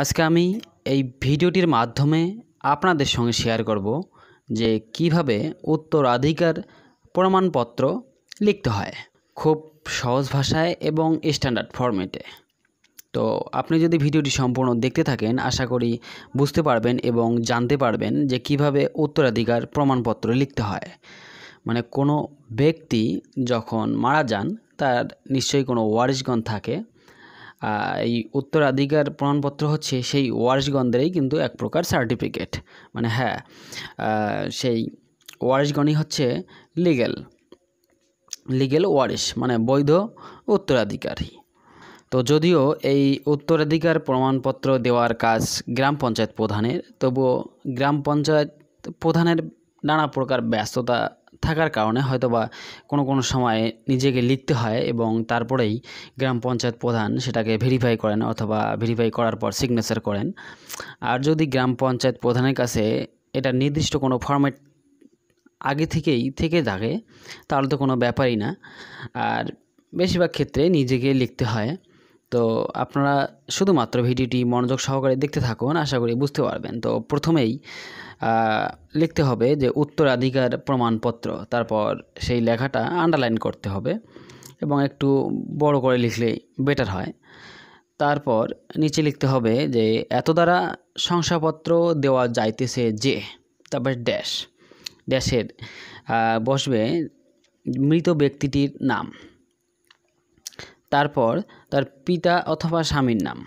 আজকে আমি এই ভিডিওটির মাধ্যমে আপনাদের সঙ্গে শেয়ার করব যে কিভাবে উত্তরাধিকার প্রমাণপত্র লিখতে হয় খুব সহজ ভাষায় এবং স্ট্যান্ডার্ড ফরম্যাটে তো আপনি যদি ভিডিওটি সম্পূর্ণ দেখতে থাকেন আশা করি বুঝতে পারবেন এবং জানতে পারবেন যে কিভাবে উত্তরাধিকার প্রমাণপত্র লিখতে হয় মানে কোনো ব্যক্তি যখন মারা যান তার নিশ্চয়ই কোনো ওয়ারিশগণ থাকে এই উত্তরাধিকার প্রমাণপত্র হচ্ছে সেই ওয়ারিশগণদেরই কিন্তু এক প্রকার সার্টিফিকেট মানে হ্যাঁ সেই ওয়ারিশগণই হচ্ছে লিগেল লিগেল ওয়ারিশ মানে বৈধ উত্তরাধিকারী তো যদিও এই উত্তরাধিকার প্রমাণপত্র দেওয়ার কাজ গ্রাম পঞ্চায়েত প্রধানের তবুও গ্রাম পঞ্চায়েত প্রধানের নানা প্রকার ব্যস্ততা থাকার কারণে হয়তো বা কোনো কোনো সময় নিজেকে লিখতে হয় এবং তারপরেই গ্রাম পঞ্চায়েত প্রধান সেটাকে ভেরিফাই করেন অথবা ভেরিফাই করার পর সিগনেচার করেন আর যদি গ্রাম পঞ্চায়েত প্রধানের কাছে এটা নির্দিষ্ট কোনো ফর্ম্যাট আগে থেকেই থেকে থাকে তাহলে তো কোনো ব্যাপারই না আর বেশিরভাগ ক্ষেত্রে নিজেকে লিখতে হয় তো আপনারা শুধুমাত্র ভিডিওটি মনোযোগ সহকারে দেখতে থাকুন আশা করি বুঝতে পারবেন তো প্রথমেই লিখতে হবে যে উত্তরাধিকার প্রমাণপত্র তারপর সেই লেখাটা আন্ডারলাইন করতে হবে এবং একটু বড় করে লিখলেই বেটার হয় তারপর নিচে লিখতে হবে যে এত দ্বারা শংসাপত্র দেওয়া যাইতেছে যে তারপর ড্যাশ ড্যাশের বসবে মৃত ব্যক্তিটির নাম তারপর তার পিতা অথবা স্বামীর নাম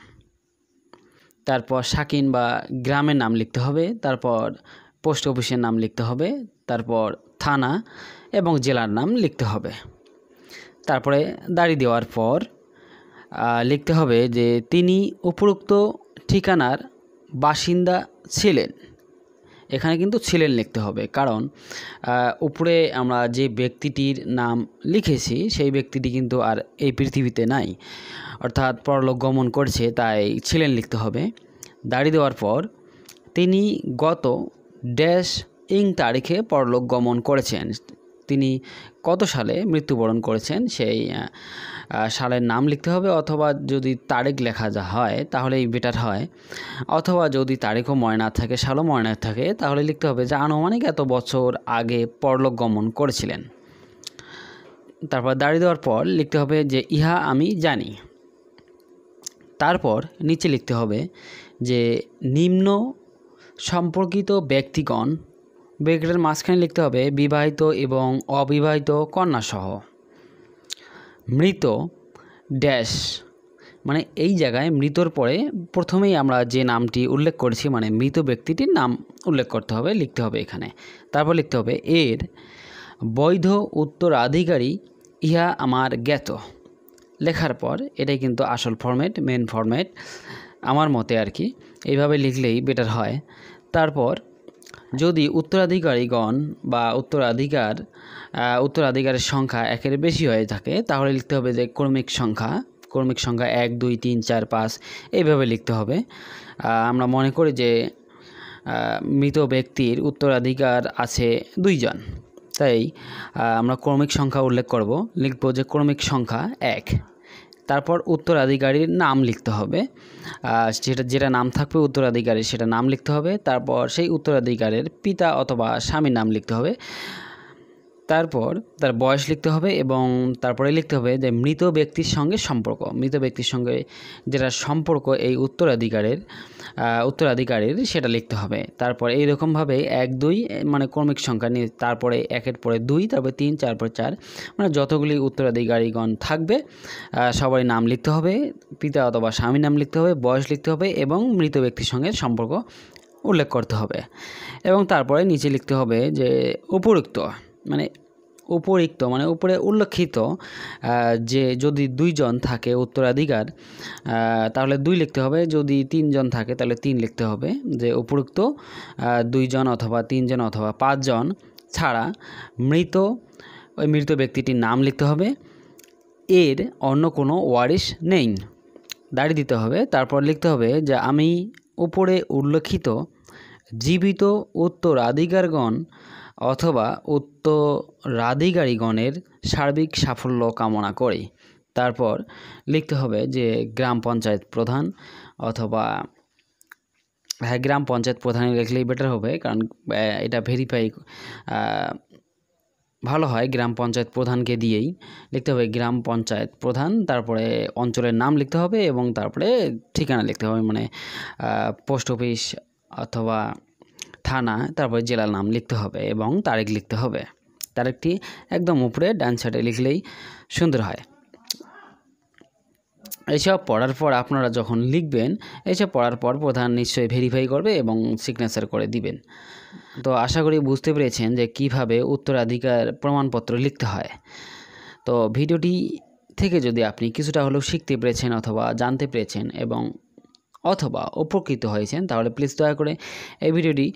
তারপর শাকিন বা গ্রামের নাম লিখতে হবে তারপর পোস্ট অফিসের নাম লিখতে হবে তারপর থানা এবং জেলার নাম লিখতে হবে তারপরে দাড়ি দেওয়ার পর লিখতে হবে যে তিনি উপরোক্ত ঠিকানার বাসিন্দা ছিলেন এখানে কিন্তু ছিলেন লিখতে হবে কারণ উপরে আমরা যে ব্যক্তিটির নাম লিখেছি সেই ব্যক্তিটি কিন্তু আর এই পৃথিবীতে নাই অর্থাৎ পরলোক গমন করছে তাই ছিলেন লিখতে হবে দাড়ি দেওয়ার পর তিনি গত ড্যাশ ইং তারিখে পরলোক গমন করেছেন তিনি কত সালে মৃত্যুবরণ করেছেন সেই সালের নাম লিখতে হবে অথবা যদি তারিখ লেখা যা হয় তাহলেই বেটার হয় অথবা যদি তারিখও ময়না থাকে সালও ময়না থাকে তাহলে লিখতে হবে যে আনুমানিক এত বছর আগে পরলোক গমন করেছিলেন তারপর দাঁড়িয়ে দেওয়ার পর লিখতে হবে যে ইহা আমি জানি তারপর নিচে লিখতে হবে যে নিম্ন সম্পর্কিত ব্যক্তিগণ ব্রেকেটের মাঝখানে লিখতে হবে বিবাহিত এবং অবিবাহিত কন্যাসহ মৃত ড্যাশ মানে এই জায়গায় মৃতর পরে প্রথমেই আমরা যে নামটি উল্লেখ করেছি মানে মৃত ব্যক্তিটির নাম উল্লেখ করতে হবে লিখতে হবে এখানে তারপর লিখতে হবে এর বৈধ উত্তরাধিকারী ইহা আমার জ্ঞাত লেখার পর এটাই কিন্তু আসল ফর্ম্যাট মেন ফরম্যাট আমার মতে আর কি এইভাবে লিখলেই বেটার হয় তারপর যদি উত্তরাধিকারীগণ বা উত্তরাধিকার উত্তরাধিকারের সংখ্যা একের বেশি হয়ে থাকে তাহলে লিখতে হবে যে ক্রমিক সংখ্যা ক্রমিক সংখ্যা এক দুই তিন চার পাঁচ এইভাবে লিখতে হবে আমরা মনে করি যে মৃত ব্যক্তির উত্তরাধিকার আছে দুইজন তাই আমরা ক্রমিক সংখ্যা উল্লেখ করব লিখব যে ক্রমিক সংখ্যা এক তারপর উত্তরাধিকারীর নাম লিখতে হবে সেটা যেটা নাম থাকবে উত্তরাধিকারীর সেটা নাম লিখতে হবে তারপর সেই উত্তরাধিকারের পিতা অথবা স্বামীর নাম লিখতে হবে তারপর তার বয়স লিখতে হবে এবং তারপরে লিখতে হবে যে মৃত ব্যক্তির সঙ্গে সম্পর্ক মৃত ব্যক্তির সঙ্গে যেটা সম্পর্ক এই উত্তরাধিকারের উত্তরাধিকারের সেটা লিখতে হবে তারপর এইরকমভাবে এক দুই মানে ক্রমিক সংখ্যা নিয়ে তারপরে একের পরে দুই তারপরে তিন পরে চার মানে যতগুলি উত্তরাধিকারীগণ থাকবে সবারই নাম লিখতে হবে পিতা অথবা স্বামীর নাম লিখতে হবে বয়স লিখতে হবে এবং মৃত ব্যক্তির সঙ্গে সম্পর্ক উল্লেখ করতে হবে এবং তারপরে নিচে লিখতে হবে যে উপরুক্ত মানে উপরিক্ত মানে উপরে উল্লেখিত যে যদি দুইজন থাকে উত্তরাধিকার তাহলে দুই লিখতে হবে যদি তিনজন থাকে তাহলে তিন লিখতে হবে যে উপরুক্ত দুইজন অথবা তিনজন অথবা পাঁচজন ছাড়া মৃত ওই মৃত ব্যক্তিটির নাম লিখতে হবে এর অন্য কোনো ওয়ারিশ নেই দাঁড়িয়ে দিতে হবে তারপর লিখতে হবে যে আমি উপরে উল্লেখিত জীবিত উত্তরাধিকারগণ অথবা উত্তরাধিকারীগণের সার্বিক সাফল্য কামনা করে তারপর লিখতে হবে যে গ্রাম পঞ্চায়েত প্রধান অথবা হ্যাঁ গ্রাম পঞ্চায়েত প্রধানে লিখলেই বেটার হবে কারণ এটা ভেরিফাই ভালো হয় গ্রাম পঞ্চায়েত প্রধানকে দিয়েই লিখতে হবে গ্রাম পঞ্চায়েত প্রধান তারপরে অঞ্চলের নাম লিখতে হবে এবং তারপরে ঠিকানা লিখতে হবে মানে পোস্ট অফিস অথবা থানা তারপর জেলার নাম লিখতে হবে এবং তারিখ লিখতে হবে তারিখটি একদম উপরে ডান সাইডে লিখলেই সুন্দর হয় এসব পড়ার পর আপনারা যখন লিখবেন এসব পড়ার পর প্রধান নিশ্চয়ই ভেরিফাই করবে এবং সিগনেচার করে দিবেন তো আশা করি বুঝতে পেরেছেন যে কিভাবে উত্তরাধিকার প্রমাণপত্র লিখতে হয় তো ভিডিওটি থেকে যদি আপনি কিছুটা হলেও শিখতে পেরেছেন অথবা জানতে পেরেছেন এবং অথবা উপকৃত হয়েছেন তাহলে প্লিজ দয়া করে এই ভিডিওটি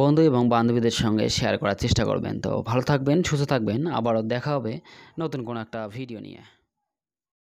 বন্ধু এবং বান্ধবীদের সঙ্গে শেয়ার করার চেষ্টা করবেন তো ভালো থাকবেন সুস্থ থাকবেন আবারও দেখা হবে নতুন কোনো একটা ভিডিও নিয়ে